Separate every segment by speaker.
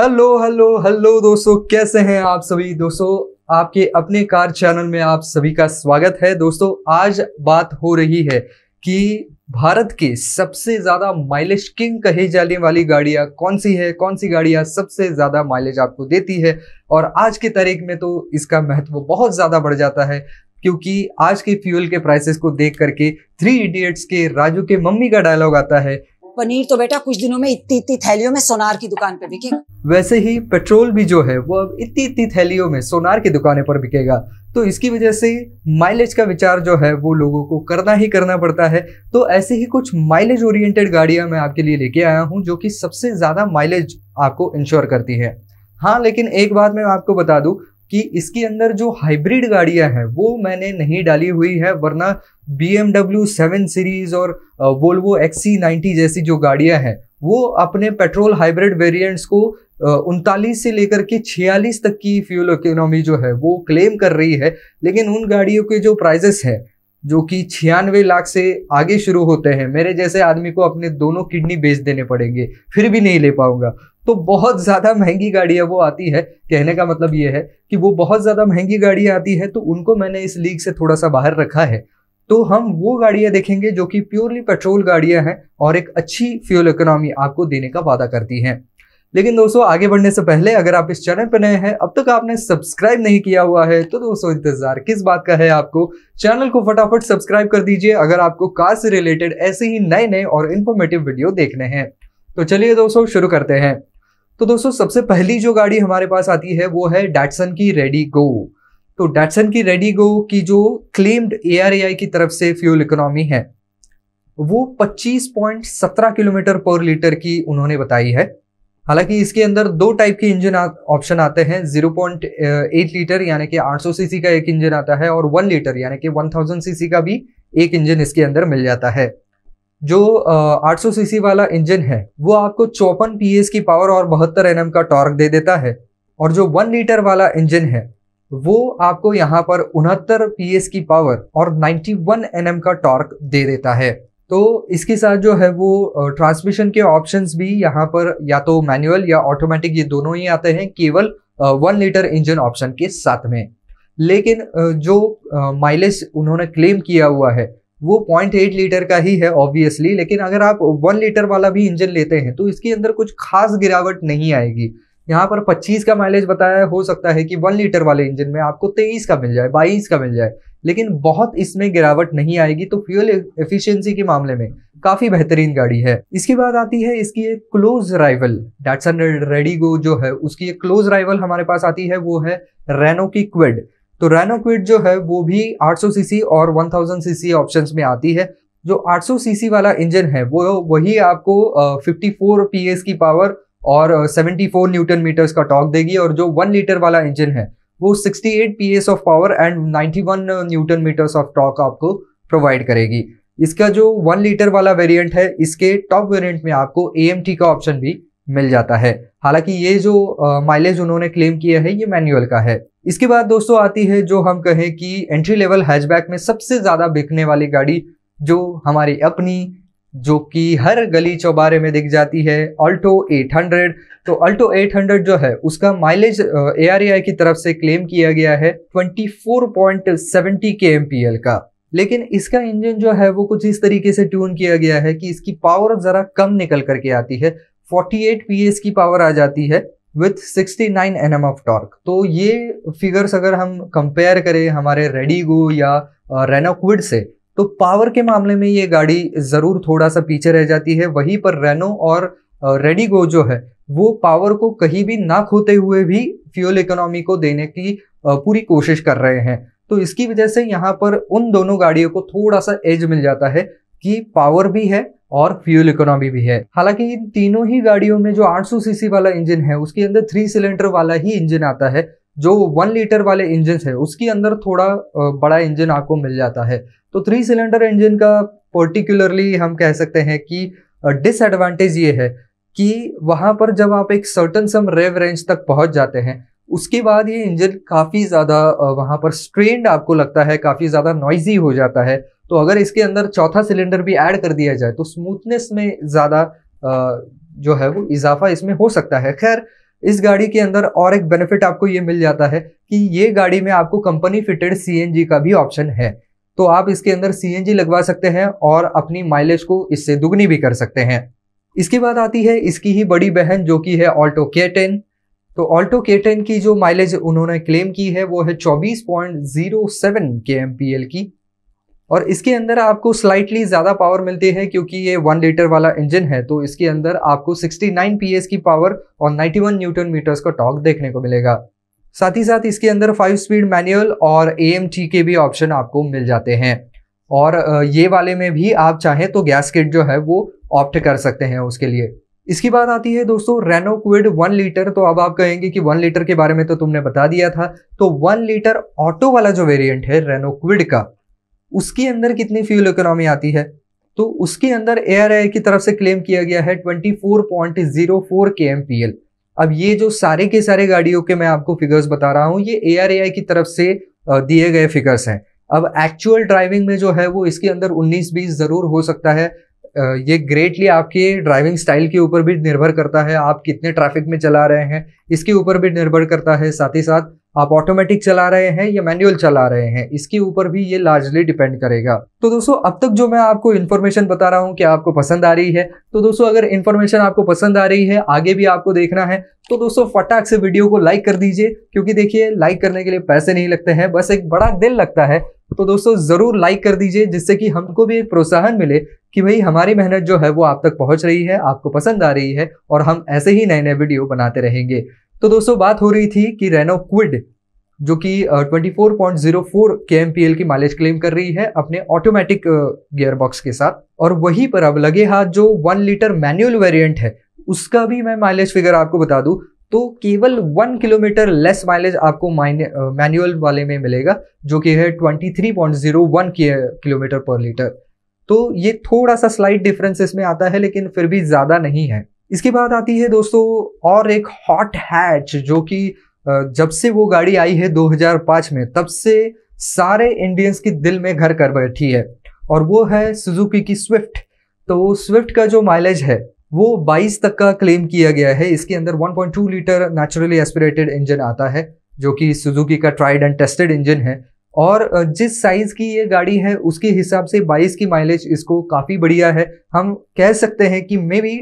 Speaker 1: hello hello hello दोस्तों कैसे हैं आप सभी दोस्तों आपके अपने कार चैनल में आप सभी का स्वागत है दोस्तों आज बात हो रही है कि भारत के सबसे ज़्यादा माइलेज किंग कही जाने वाली गाड़ियाँ कौन सी है कौन सी गाड़ियाँ सबसे ज़्यादा माइलेज आपको देती है और आज की तारीख में तो इसका महत्व बहुत ज़्यादा बढ़ जाता है क्योंकि आज के फ्यूल के प्राइसेस को देख करके थ्री इडियट्स के राजू के मम्मी का डायलॉग आता है पनीर तो बेटा कुछ दिनों में इतनी इतनी थैलियों में सोनार की दुकान पर बिकेगा वैसे ही पेट्रोल भी जो है वो अब इतनी इतनी थैलियों में सोनार की दुकानें पर बिकेगा तो इसकी वजह से माइलेज का विचार जो है वो लोगों को करना ही करना पड़ता है तो ऐसे ही कुछ माइलेज ओरिएंटेड गाड़ियां मैं आपके लिए लेके आया हूं जो कि सबसे ज़्यादा माइलेज आपको इंश्योर करती है हाँ लेकिन एक बात मैं आपको बता दूं कि इसके अंदर जो हाइब्रिड गाड़ियां हैं वो मैंने नहीं डाली हुई है वरना बी एमडब्ल्यू सेवन सीरीज़ और वोल्वो एक्स सी नाइन्टी जैसी जो गाड़ियां हैं वो अपने पेट्रोल हाइब्रिड वेरिएंट्स को उनतालीस से लेकर के छियालीस तक की फ्यूल इकोनॉमी जो है वो क्लेम कर रही है लेकिन उन गाड़ियों के जो प्राइजेस हैं जो कि छियानवे लाख से आगे शुरू होते हैं मेरे जैसे आदमी को अपने दोनों किडनी बेच देने पड़ेंगे फिर भी नहीं ले पाऊंगा तो बहुत ज़्यादा महंगी गाड़ियां वो आती है कहने का मतलब ये है कि वो बहुत ज़्यादा महंगी गाड़ियाँ आती है तो उनको मैंने इस लीग से थोड़ा सा बाहर रखा है तो हम वो गाड़ियाँ देखेंगे जो कि प्योरली पेट्रोल गाड़ियाँ हैं और एक अच्छी फ्यूल इकोनॉमी आपको देने का वादा करती हैं लेकिन दोस्तों आगे बढ़ने से पहले अगर आप इस चैनल पर नए हैं अब तक आपने सब्सक्राइब नहीं किया हुआ है तो दोस्तों इंतजार किस बात का है आपको चैनल को फटाफट सब्सक्राइब कर दीजिए अगर आपको कार से रिलेटेड ऐसे ही नए नए और इन्फॉर्मेटिव वीडियो देखने हैं तो चलिए दोस्तों शुरू करते हैं तो दोस्तों सबसे पहली जो गाड़ी हमारे पास आती है वो है डैटसन की रेडी गो तो डैटसन की रेडी गो की जो क्लेम्ड ए की तरफ से फ्यूल इकोनॉमी है वो 25.17 किलोमीटर पर लीटर की उन्होंने बताई है हालांकि इसके अंदर दो टाइप के इंजन ऑप्शन आते हैं 0.8 लीटर uh, यानी कि 800 सीसी का एक इंजन आता है और 1 लीटर यानी कि 1000 सीसी का भी एक इंजन इसके अंदर मिल जाता है जो uh, आठ सौ सीसी वाला इंजन है वो आपको चौपन पीएस की पावर और बहत्तर एन का टॉर्क दे देता है और जो वन लीटर वाला इंजन है वो आपको यहाँ पर उनहत्तर पी की पावर और नाइन्टी वन का टॉर्क दे देता है तो इसके साथ जो है वो ट्रांसमिशन के ऑप्शंस भी यहाँ पर या तो मैनुअल या ऑटोमेटिक ये दोनों ही आते हैं केवल वन लीटर इंजन ऑप्शन के साथ में लेकिन जो माइलेज उन्होंने क्लेम किया हुआ है वो पॉइंट एट लीटर का ही है ऑब्वियसली लेकिन अगर आप वन लीटर वाला भी इंजन लेते हैं तो इसके अंदर कुछ खास गिरावट नहीं आएगी यहाँ पर 25 का माइलेज बताया हो सकता है कि वन लीटर वाले इंजन में आपको 23 का मिल जाए 22 का मिल जाए लेकिन बहुत इसमें गिरावट नहीं आएगी तो फ्यूल एफिशिएंसी के मामले में काफ़ी बेहतरीन गाड़ी है इसके बाद आती है इसकी एक क्लोज राइवल डैटसन रेडिगो जो है उसकी एक क्लोज राइवल हमारे पास आती है वो है रेनो की क्विड तो रेनो क्विड जो है वो भी 800 सीसी और 1000 सीसी ऑप्शंस में आती है जो 800 सीसी वाला इंजन है वो वही आपको 54 पीएस की पावर और 74 न्यूटन मीटर्स का टॉर्क देगी और जो वन लीटर वाला इंजन है वो 68 PS of power and 91 newton meters of torque आपको प्रोवाइड करेगी इसका जो वन लीटर वाला वेरिएंट है इसके टॉप वेरिएंट में आपको ए का ऑप्शन भी मिल जाता है हालांकि ये जो माइलेज uh, उन्होंने क्लेम किया है ये मैनुअल का है इसके बाद दोस्तों आती है जो हम कहें कि एंट्री लेवल हैचबैक में सबसे ज़्यादा बिकने वाली गाड़ी जो हमारी अपनी जो कि हर गली चौबारे में दिख जाती है अल्टो 800 तो अल्टो 800 जो है उसका माइलेज ए की तरफ से क्लेम किया गया है 24.70 के का लेकिन इसका इंजन जो है वो कुछ इस तरीके से ट्यून किया गया है कि इसकी पावर ज़रा कम निकल करके आती है 48 पीएस की पावर आ जाती है with 69 nine N of torque तो ये फिगर्स अगर हम कंपेयर करें हमारे रेडीगो या रेनोक्विड से तो पावर के मामले में ये गाड़ी ज़रूर थोड़ा सा पीछे रह जाती है वहीं पर रेनो और रेडिगो जो है वो पावर को कहीं भी ना खोते हुए भी फ्यूल इकोनॉमी को देने की पूरी कोशिश कर रहे हैं तो इसकी वजह से यहाँ पर उन दोनों गाड़ियों को थोड़ा सा एज मिल जाता है कि पावर भी है और फ्यूल इकोनॉमी भी है हालांकि इन तीनों ही गाड़ियों में जो 800 सीसी वाला इंजन है उसके अंदर थ्री सिलेंडर वाला ही इंजन आता है जो वन लीटर वाले इंजन है उसके अंदर थोड़ा बड़ा इंजन आपको मिल जाता है तो थ्री सिलेंडर इंजन का पर्टिकुलरली हम कह सकते हैं कि डिसएडवांटेज ये है कि वहाँ पर जब आप एक सर्टन सम रेव रेंज तक पहुँच जाते हैं उसके बाद ये इंजन काफ़ी ज़्यादा वहाँ पर स्ट्रेंड आपको लगता है काफ़ी ज़्यादा नॉइजी हो जाता है तो अगर इसके अंदर चौथा सिलेंडर भी ऐड कर दिया जाए तो स्मूथनेस में ज़्यादा जो है वो इजाफा इसमें हो सकता है खैर इस गाड़ी के अंदर और एक बेनिफिट आपको ये मिल जाता है कि ये गाड़ी में आपको कंपनी फिटेड सी का भी ऑप्शन है तो आप इसके अंदर सी लगवा सकते हैं और अपनी माइलेज को इससे दुगनी भी कर सकते हैं इसके बाद आती है इसकी ही बड़ी बहन जो कि है ऑल्टो के टेन तो ऑल्टो के टेन की जो माइलेज उन्होंने क्लेम की है वो है 24.07 के एम की और इसके अंदर आपको स्लाइटली ज़्यादा पावर मिलती है क्योंकि ये वन लीटर वाला इंजन है तो इसके अंदर आपको 69 पीएस की पावर और 91 न्यूटन मीटर्स का टॉक देखने को मिलेगा साथ ही साथ इसके अंदर फाइव स्पीड मैनुअल और ए के भी ऑप्शन आपको मिल जाते हैं और ये वाले में भी आप चाहें तो गैस किट जो है वो ऑप्ट कर सकते हैं उसके लिए इसकी बात आती है दोस्तों रेनो क्विड वन लीटर तो अब आप कहेंगे कि वन लीटर के बारे में तो तुमने बता दिया था तो वन लीटर ऑटो वाला जो वेरिएंट है रेनो क्विड का उसके अंदर कितनी फ्यूल इकोनॉमी आती है तो उसके अंदर एयर एयर की तरफ से क्लेम किया गया है 24.04 kmpl अब ये जो सारे के सारे गाड़ियों के मैं आपको फिगर्स बता रहा हूँ ये ए की तरफ से दिए गए फिगर्स हैं अब एक्चुअल ड्राइविंग में जो है वो इसके अंदर 19 बीस ज़रूर हो सकता है ये ग्रेटली आपके ड्राइविंग स्टाइल के ऊपर भी निर्भर करता है आप कितने ट्रैफिक में चला रहे हैं इसके ऊपर भी निर्भर करता है साथ ही साथ आप ऑटोमेटिक चला रहे हैं या मैनुअल चला रहे हैं इसके ऊपर भी ये लार्जली डिपेंड करेगा तो दोस्तों अब तक जो मैं आपको इन्फॉर्मेशन बता रहा हूँ कि आपको पसंद आ रही है तो दोस्तों अगर इन्फॉर्मेशन आपको पसंद आ रही है आगे भी आपको देखना है तो दोस्तों फटाक से वीडियो को लाइक कर दीजिए क्योंकि देखिए लाइक करने के लिए पैसे नहीं लगते हैं बस एक बड़ा दिल लगता है तो दोस्तों ज़रूर लाइक कर दीजिए जिससे कि हमको भी एक प्रोत्साहन मिले कि भाई हमारी मेहनत जो है वो आप तक पहुंच रही है आपको पसंद आ रही है और हम ऐसे ही नए नए वीडियो बनाते रहेंगे तो दोस्तों बात हो रही थी कि रेनो क्विड जो कि 24.04 के की माइलेज क्लेम कर रही है अपने ऑटोमेटिक गियरबॉक्स के साथ और वहीं पर अब लगे हाथ जो वन लीटर मैनुअल वेरिएंट है उसका भी मैं माइलेज फिगर आपको बता दूं तो केवल वन किलोमीटर लेस माइलेज आपको मैनुअल वाले में मिलेगा जो कि है 23.01 किलोमीटर पर लीटर तो ये थोड़ा सा स्लाइट डिफरेंस इसमें आता है लेकिन फिर भी ज़्यादा नहीं है इसके बाद आती है दोस्तों और एक हॉट हैच जो कि जब से वो गाड़ी आई है 2005 में तब से सारे इंडियंस के दिल में घर कर बैठी है और वो है सुजुकी की स्विफ्ट तो स्विफ्ट का जो माइलेज है वो 22 तक का क्लेम किया गया है इसके अंदर 1.2 लीटर नेचुरली एस्पिरेटेड इंजन आता है जो कि सुजुकी का ट्राइड एंड टेस्टेड इंजन है और जिस साइज़ की ये गाड़ी है उसके हिसाब से 22 की माइलेज इसको काफ़ी बढ़िया है हम कह सकते हैं कि maybe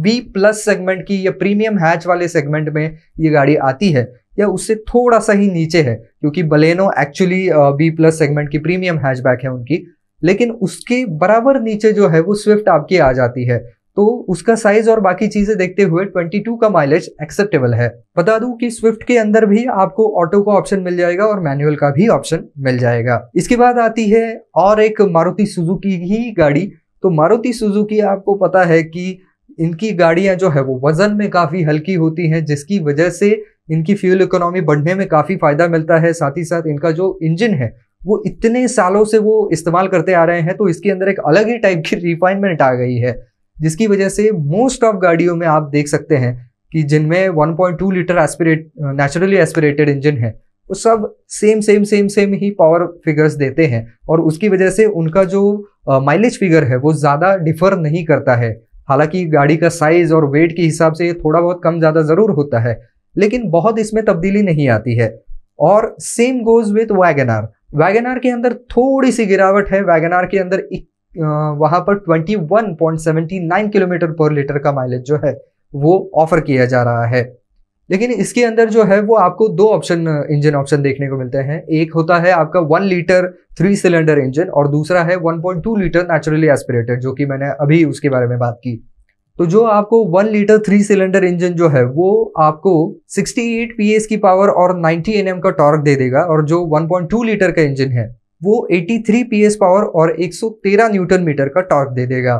Speaker 1: B plus segment की या प्रीमियम हैच वाले सेगमेंट में ये गाड़ी आती है या उससे थोड़ा सा ही नीचे है क्योंकि Baleno actually B plus segment की प्रीमियम बैक है उनकी लेकिन उसके बराबर नीचे जो है वो स्विफ्ट आपकी आ जाती है तो उसका साइज और बाकी चीजें देखते हुए 22 का माइलेज एक्सेप्टेबल है बता दूं कि स्विफ्ट के अंदर भी आपको ऑटो का ऑप्शन मिल जाएगा और मैनुअल का भी ऑप्शन मिल जाएगा इसके बाद आती है और एक मारुति सुजुकी ही गाड़ी तो मारुति सुजुकी आपको पता है कि इनकी गाड़ियां जो है वो वजन में काफ़ी हल्की होती हैं जिसकी वजह से इनकी फ्यूल इकोनॉमी बढ़ने में काफ़ी फ़ायदा मिलता है साथ ही साथ इनका जो इंजन है वो इतने सालों से वो इस्तेमाल करते आ रहे हैं तो इसके अंदर एक अलग ही टाइप की रिफाइनमेंट आ गई है जिसकी वजह से मोस्ट ऑफ गाड़ियों में आप देख सकते हैं कि जिनमें 1.2 litre aspirate naturally aspirated engine है वो सब सेम सेम सेम सेम ही पावर फिगर्स देते हैं और उसकी वजह से उनका जो माइलेज फिगर है वो ज़्यादा डिफर नहीं करता है हालांकि गाड़ी का साइज और वेट के हिसाब से ये थोड़ा बहुत कम ज़्यादा ज़रूर होता है लेकिन बहुत इसमें तब्दीली नहीं आती है और same goes with wagon R wagon R के अंदर थोड़ी सी गिरावट है वैगन आर के अंदर वहाँ पर 21.79 किलोमीटर पर लीटर का माइलेज जो है वो ऑफर किया जा रहा है लेकिन इसके अंदर जो है वो आपको दो ऑप्शन इंजन ऑप्शन देखने को मिलते हैं एक होता है आपका one litre three cylinder engine और दूसरा है टू लीटर नेचुरली एस्पिरेटेड जो कि मैंने अभी उसके बारे में बात की तो जो आपको one litre three cylinder engine जो है वो आपको 68 पीएस की पावर और 90 एन का टॉर्क दे देगा और जो टू लीटर का इंजन है वो 83 पीएस पावर और तेरह न्यूटन मीटर का टॉर्क दे देगा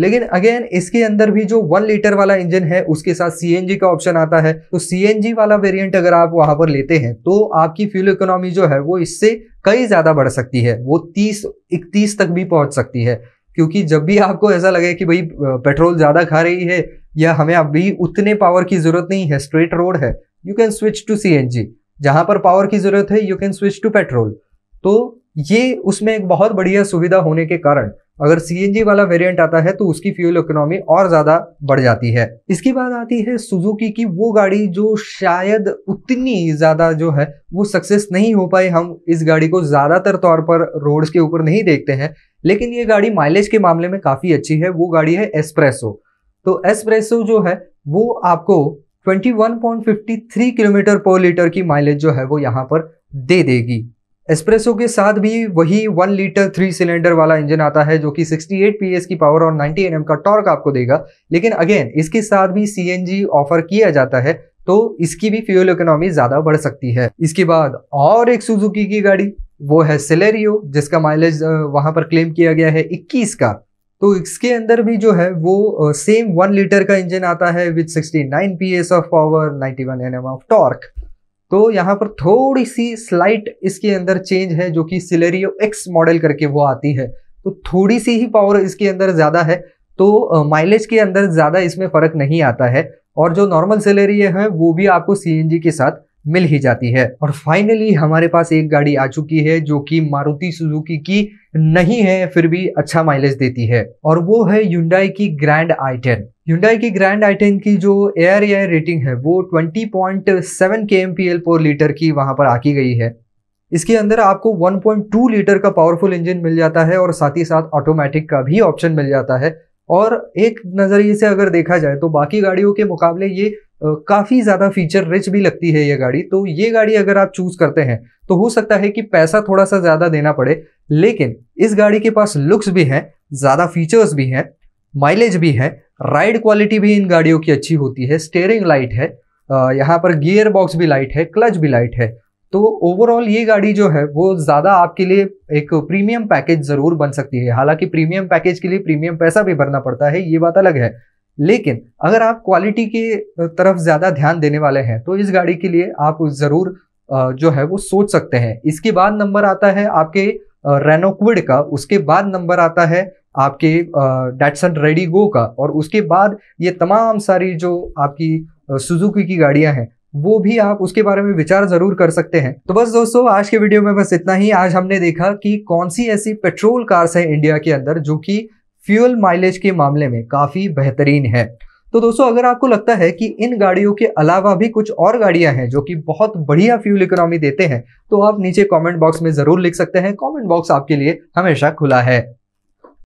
Speaker 1: लेकिन अगेन इसके अंदर भी जो वन लीटर वाला इंजन है उसके साथ सी का ऑप्शन आता है तो सी वाला वेरिएंट अगर आप वहां पर लेते हैं तो आपकी फ्यूल इकोनॉमी जो है वो इससे कई ज़्यादा बढ़ सकती है वो तीस इकतीस तक भी पहुंच सकती है क्योंकि जब भी आपको ऐसा लगे कि भाई पेट्रोल ज़्यादा खा रही है या हमें अभी उतने पावर की ज़रूरत नहीं है स्ट्रेट रोड है you can switch to C N G जहां पर पावर की ज़रूरत है you can switch to petrol तो ये उसमें एक बहुत बढ़िया सुविधा होने के कारण अगर सी वाला वेरिएंट आता है तो उसकी फ्यूल इकोनॉमी और ज़्यादा बढ़ जाती है इसके बाद आती है सुजुकी की वो गाड़ी जो शायद उतनी ज़्यादा जो है वो सक्सेस नहीं हो पाई हम इस गाड़ी को ज़्यादातर तौर पर रोड्स के ऊपर नहीं देखते हैं लेकिन ये गाड़ी माइलेज के मामले में काफ़ी अच्छी है वो गाड़ी है एस्प्रेसो तो एस्प्रेसो जो है वो आपको 21.53 किलोमीटर पर लीटर की माइलेज जो है वो यहाँ पर दे देगी एस्प्रेसो के साथ भी वही वन लीटर थ्री सिलेंडर वाला इंजन आता है जो कि 68 पीएस की पावर और 90 एनएम का टॉर्क आपको देगा लेकिन अगेन इसके साथ भी सीएनजी ऑफर किया जाता है तो इसकी भी फ्यूल इकोनॉमी ज़्यादा बढ़ सकती है इसके बाद और एक सुजुकी की गाड़ी वो है सेलेरियो जिसका माइलेज वहां पर क्लेम किया गया है इक्कीस का तो इसके अंदर भी जो है वो सेम वन लीटर का इंजन आता है with 69 PS of power 91 one of torque तो यहाँ पर थोड़ी सी स्लाइट इसके अंदर चेंज है जो कि सिलेरियो एक्स मॉडल करके वो आती है तो थोड़ी सी ही पावर इसके अंदर ज़्यादा है तो माइलेज के अंदर ज़्यादा इसमें फ़र्क नहीं आता है और जो नॉर्मल सिलेरियो है वो भी आपको सी के साथ मिल ही जाती है और फाइनली हमारे पास एक गाड़ी आ चुकी है जो कि मारुति सुजुकी की नहीं है फिर भी अच्छा माइलेज देती है और वो है युंडाई की ग्रैंड आई टेन युंडाई की ग्रैंड आई टेन की जो एयर एयर रेटिंग है वो 20.7 point seven K M P L per litre की वहां पर आकी गई है इसके अंदर आपको 1.2 लीटर का पावरफुल इंजन मिल जाता है और साथ ही साथ ऑटोमेटिक का भी ऑप्शन मिल जाता है और एक नज़रिए से अगर देखा जाए तो बाकी गाड़ियों के मुकाबले ये काफ़ी ज़्यादा फीचर रिच भी लगती है ये गाड़ी तो ये गाड़ी अगर आप चूज़ करते हैं तो हो सकता है कि पैसा थोड़ा सा ज़्यादा देना पड़े लेकिन इस गाड़ी के पास लुक्स भी हैं ज़्यादा फीचर्स भी हैं माइलेज भी है राइड क्वालिटी भी इन गाड़ियों की अच्छी होती है स्टेयरिंग लाइट है यहाँ पर गियर बॉक्स भी लाइट है क्लच भी लाइट है तो ओवरऑल ये गाड़ी जो है वो ज़्यादा आपके लिए एक प्रीमियम पैकेज ज़रूर बन सकती है हालांकि प्रीमियम पैकेज के लिए प्रीमियम पैसा भी भरना पड़ता है ये बात अलग है लेकिन अगर आप क्वालिटी की तरफ ज़्यादा ध्यान देने वाले हैं तो इस गाड़ी के लिए आप ज़रूर जो है वो सोच सकते हैं इसके बाद नंबर आता है आपके रेनोक्विड का उसके बाद नंबर आता है आपके डैटसन रेडी गो का और उसके बाद ये तमाम सारी जो आपकी सुजुकी की गाड़ियां हैं वो भी आप उसके बारे में विचार जरूर कर सकते हैं तो बस दोस्तों आज के वीडियो में बस इतना ही आज हमने देखा कि कौन सी ऐसी पेट्रोल कार्स हैं इंडिया के अंदर जो कि फ्यूल माइलेज के मामले में काफ़ी बेहतरीन है तो दोस्तों अगर आपको लगता है कि इन गाड़ियों के अलावा भी कुछ और गाड़ियां हैं जो कि बहुत बढ़िया फ्यूल इकोनॉमी देते हैं तो आप नीचे कमेंट बॉक्स में ज़रूर लिख सकते हैं कमेंट बॉक्स आपके लिए हमेशा खुला है